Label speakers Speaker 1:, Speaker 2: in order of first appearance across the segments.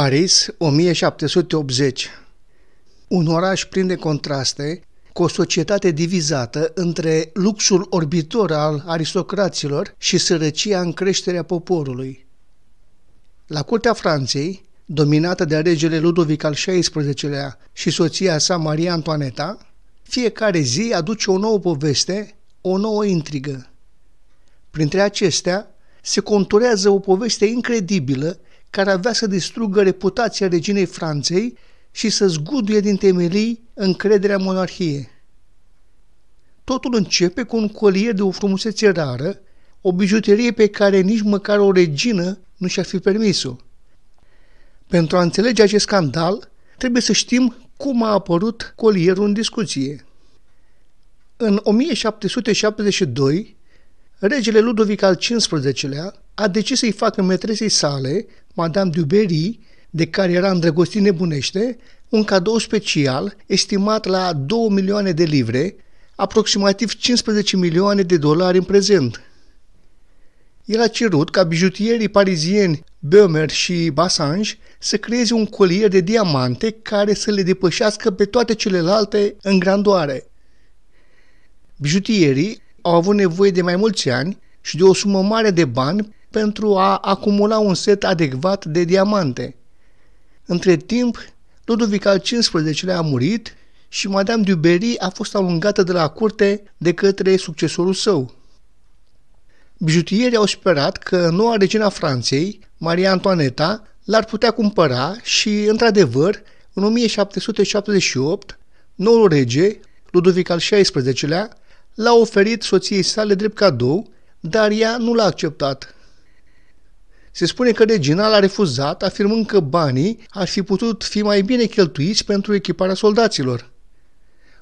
Speaker 1: Paris, 1780 Un oraș plin de contraste, cu o societate divizată între luxul orbitor al aristocraților și sărăcia în creșterea poporului. La curtea Franței, dominată de regele Ludovic al XVI-lea și soția sa Maria Antoaneta, fiecare zi aduce o nouă poveste, o nouă intrigă. Printre acestea, se conturează o poveste incredibilă care avea să distrugă reputația reginei Franței și să zguduie din temelii încrederea monarhiei. Totul începe cu un colier de o frumusețe rară, o bijuterie pe care nici măcar o regină nu și-ar fi permis-o. Pentru a înțelege acest scandal, trebuie să știm cum a apărut colierul în discuție. În 1772, regele Ludovic al XV-lea a decis să-i facă metresei sale Madame Duberry, de care era îndrăgostit nebunește, un cadou special estimat la 2 milioane de livre, aproximativ 15 milioane de dolari în prezent. El a cerut ca bijutierii parizieni Bömer și Bassange să creeze un colier de diamante care să le depășească pe toate celelalte în grandoare. Bijutierii au avut nevoie de mai mulți ani și de o sumă mare de bani pentru a acumula un set adecvat de diamante. Între timp, Ludovic al XV-lea a murit și Madame du Berry a fost alungată de la curte de către succesorul său. Bijutierii au sperat că noua regina Franței, Maria Antoaneta, l-ar putea cumpăra și, într-adevăr, în 1778, noul rege, Ludovic al XVI-lea, l-a oferit soției sale drept cadou, dar ea nu l-a acceptat. Se spune că regina l-a refuzat, afirmând că banii ar fi putut fi mai bine cheltuiți pentru echiparea soldaților.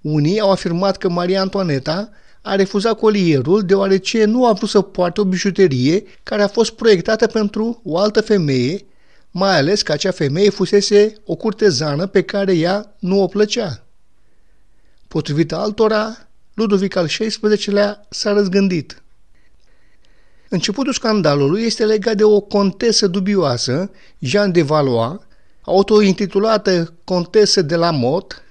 Speaker 1: Unii au afirmat că Maria Antoaneta a refuzat colierul deoarece nu a vrut să poarte o bijuterie care a fost proiectată pentru o altă femeie, mai ales că acea femeie fusese o curtezană pe care ea nu o plăcea. Potrivit altora, Ludovic al XVI-lea s-a răzgândit – Începutul scandalului este legat de o contesă dubioasă, Jean de Valois, autointitulată contesă de la Mot,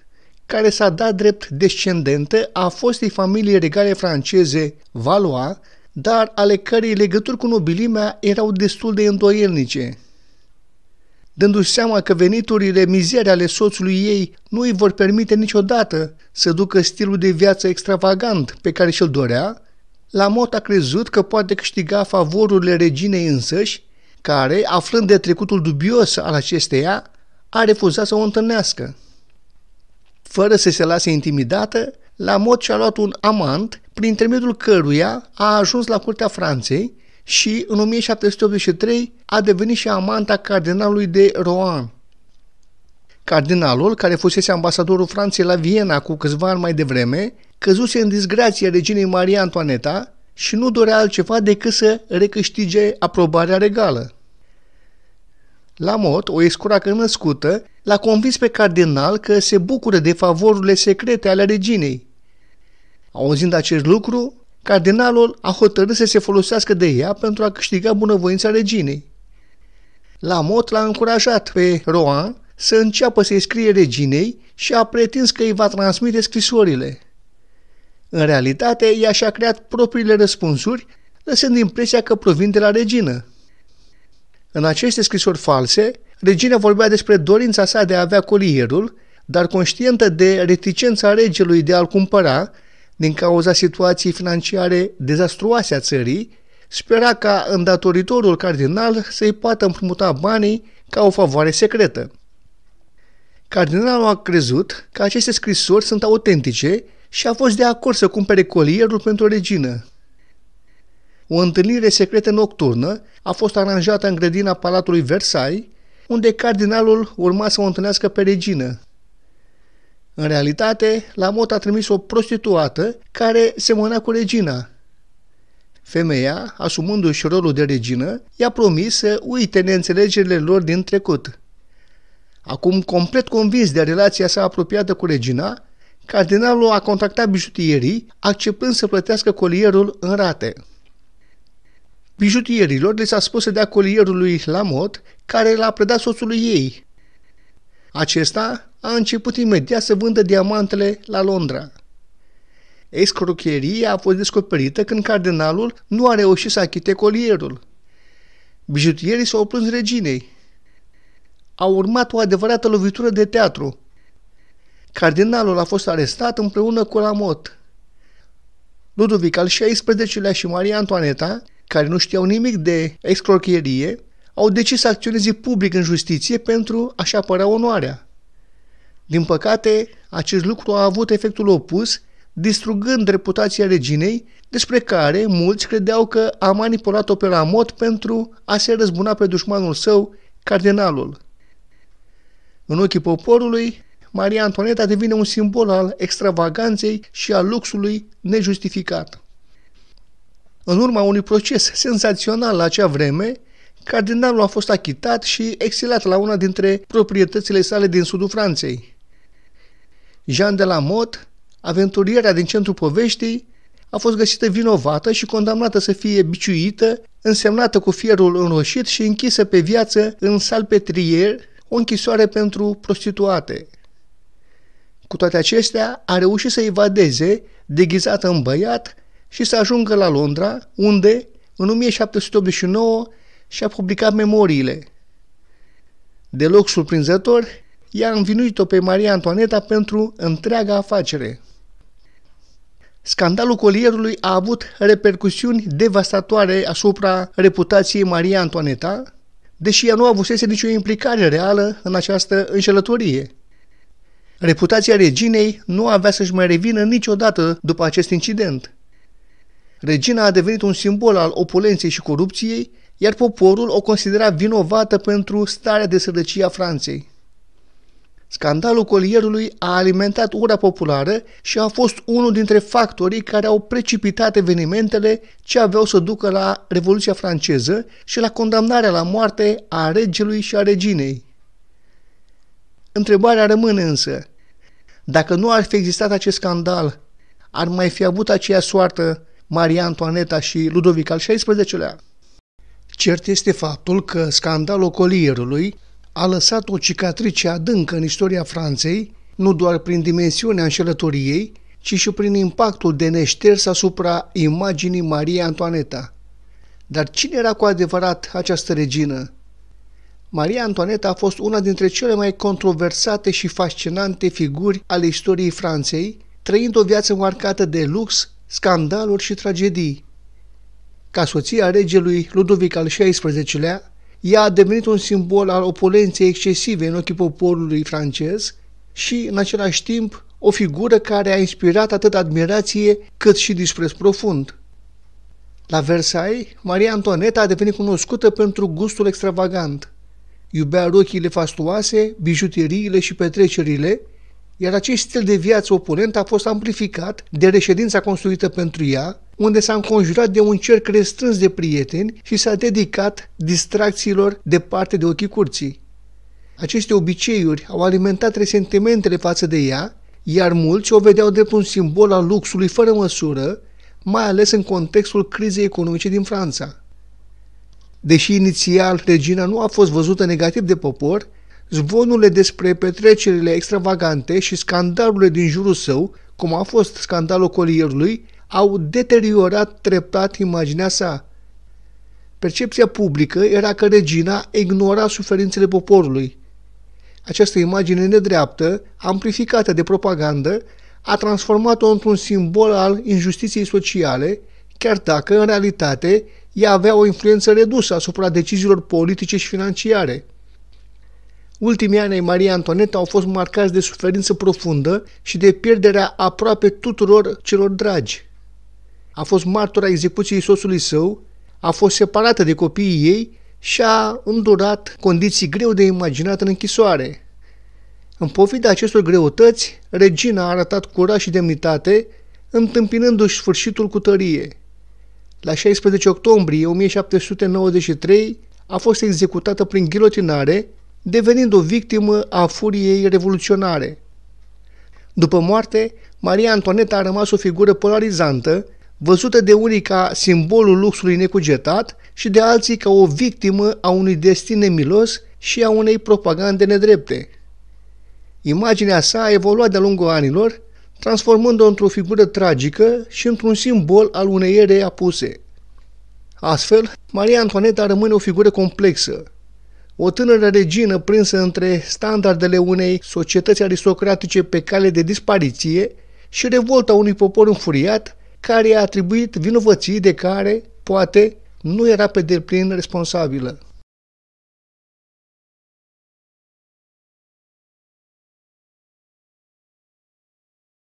Speaker 1: care s-a dat drept descendentă a fostei familii regale franceze Valois, dar ale cărei legături cu nobilimea erau destul de îndoielnice. Dându-și seama că veniturile mizere ale soțului ei nu îi vor permite niciodată să ducă stilul de viață extravagant pe care și-l dorea, la Mot a crezut că poate câștiga favorurile reginei însăși, care, aflând de trecutul dubios al acesteia, a refuzat să o întâlnească. Fără să se lase intimidată, la mod și-a luat un amant, prin intermediul căruia a ajuns la curtea Franței și, în 1783, a devenit și amanta cardinalului de Rohan. Cardinalul, care fusese ambasadorul Franței la Viena cu câțiva ani mai devreme, căzuse în disgrație reginei Maria Antoaneta și nu dorea altceva decât să recâștige aprobarea regală. La mot, o escuracă născută, l-a convins pe cardinal că se bucură de favorurile secrete ale reginei. Auzind acest lucru, cardinalul a hotărât să se folosească de ea pentru a câștiga bunăvoința reginei. La mot l-a încurajat pe Roan să înceapă să-i scrie reginei și a pretins că îi va transmite scrisorile. În realitate, ea și-a creat propriile răspunsuri, lăsând impresia că provin de la regină. În aceste scrisori false, regina vorbea despre dorința sa de a avea colierul, dar conștientă de reticența regelui de a-l cumpăra, din cauza situației financiare dezastruoase a țării, spera ca îndatoritorul cardinal să-i poată împrumuta banii ca o favoare secretă. Cardinalul a crezut că aceste scrisori sunt autentice și a fost de acord să cumpere colierul pentru regină. O întâlnire secretă nocturnă a fost aranjată în grădina Palatului Versailles, unde cardinalul urma să o întâlnească pe regină. În realitate, la mot a trimis o prostituată care semăna cu regina. Femeia, asumându-și rolul de regină, i-a promis să uite neînțelegerile lor din trecut. Acum, complet convins de relația sa apropiată cu regina, Cardinalul a contactat bijutierii, acceptând să plătească colierul în rate. Bijutierilor le s-a spus să dea colierul lui Lamot, care l-a predat soțului ei. Acesta a început imediat să vândă diamantele la Londra. Escrocherie a fost descoperită când cardinalul nu a reușit să achite colierul. Bijutierii s-au opus reginei. A urmat o adevărată lovitură de teatru – Cardinalul a fost arestat împreună cu Lamot. Ludovic al XVI-lea și Maria Antoaneta, care nu știau nimic de excrocherie, au decis să acționeze public în justiție pentru a-și apăra onoarea. Din păcate, acest lucru a avut efectul opus, distrugând reputația reginei, despre care mulți credeau că a manipulat-o pe Lamot pentru a se răzbuna pe dușmanul său, cardinalul. În ochii poporului, Maria Antoneta devine un simbol al extravaganței și al luxului nejustificat. În urma unui proces senzațional la acea vreme, cardinalul a fost achitat și exilat la una dintre proprietățile sale din sudul Franței. Jean de la Mot, aventuriera din centrul poveștii, a fost găsită vinovată și condamnată să fie biciuită, însemnată cu fierul înroșit și închisă pe viață în salpetrier, o închisoare pentru prostituate. Cu toate acestea, a reușit să evadeze, deghizată în băiat, și să ajungă la Londra, unde, în 1789, și-a publicat memoriile. Deloc surprinzător, i-a învinuit-o pe Maria Antoaneta pentru întreaga afacere. Scandalul colierului a avut repercusiuni devastatoare asupra reputației Maria Antoaneta, deși ea nu avusese nicio implicare reală în această înșelătorie. Reputația reginei nu avea să-și mai revină niciodată după acest incident. Regina a devenit un simbol al opulenței și corupției, iar poporul o considera vinovată pentru starea de sărăcie a Franței. Scandalul colierului a alimentat ura populară și a fost unul dintre factorii care au precipitat evenimentele ce aveau să ducă la Revoluția franceză și la condamnarea la moarte a regelui și a reginei. Întrebarea rămâne însă, dacă nu ar fi existat acest scandal, ar mai fi avut aceea soartă Maria Antoaneta și Ludovic al XVI-lea? Cert este faptul că scandalul colierului a lăsat o cicatrice adâncă în istoria Franței, nu doar prin dimensiunea înșelătoriei, ci și prin impactul de neșters asupra imaginii Maria Antoaneta. Dar cine era cu adevărat această regină? Maria Antoaneta a fost una dintre cele mai controversate și fascinante figuri ale istoriei Franței, trăind o viață marcată de lux, scandaluri și tragedii. Ca soția regelui Ludovic al XVI-lea, ea a devenit un simbol al opulenței excesive în ochii poporului francez și, în același timp, o figură care a inspirat atât admirație cât și dispreț profund. La Versailles, Maria Antoaneta a devenit cunoscută pentru gustul extravagant – iubea rochile fastoase, bijuteriile și petrecerile, iar acest stil de viață opulent a fost amplificat de reședința construită pentru ea, unde s-a înconjurat de un cerc restrâns de prieteni și s-a dedicat distracțiilor departe de ochii curții. Aceste obiceiuri au alimentat resentimentele față de ea, iar mulți o vedeau drept un simbol al luxului fără măsură, mai ales în contextul crizei economice din Franța. Deși inițial regina nu a fost văzută negativ de popor, zvonurile despre petrecerile extravagante și scandalurile din jurul său, cum a fost scandalul colierului, au deteriorat treptat imaginea sa. Percepția publică era că regina ignora suferințele poporului. Această imagine nedreaptă, amplificată de propagandă, a transformat-o într-un simbol al injustiției sociale, chiar dacă, în realitate, ea avea o influență redusă asupra deciziilor politice și financiare. Ultimii ani ai Maria Antoneta au fost marcați de suferință profundă și de pierderea aproape tuturor celor dragi. A fost martora execuției soțului său, a fost separată de copiii ei și a îndurat condiții greu de imaginat în închisoare. În pofida acestor greutăți, regina a arătat curaj și demnitate, întâmpinându-și sfârșitul cu tărie la 16 octombrie 1793 a fost executată prin ghilotinare, devenind o victimă a furiei revoluționare. După moarte, Maria Antoaneta a rămas o figură polarizantă, văzută de unii ca simbolul luxului necugetat și de alții ca o victimă a unui destin nemilos și a unei propagande nedrepte. Imaginea sa a evoluat de-a lungul anilor, transformând-o într-o figură tragică și într-un simbol al unei ere apuse. Astfel, Maria Antoaneta rămâne o figură complexă, o tânără regină prinsă între standardele unei societăți aristocratice pe cale de dispariție și revolta unui popor înfuriat care i-a atribuit vinovății de care, poate, nu era pe deplin responsabilă.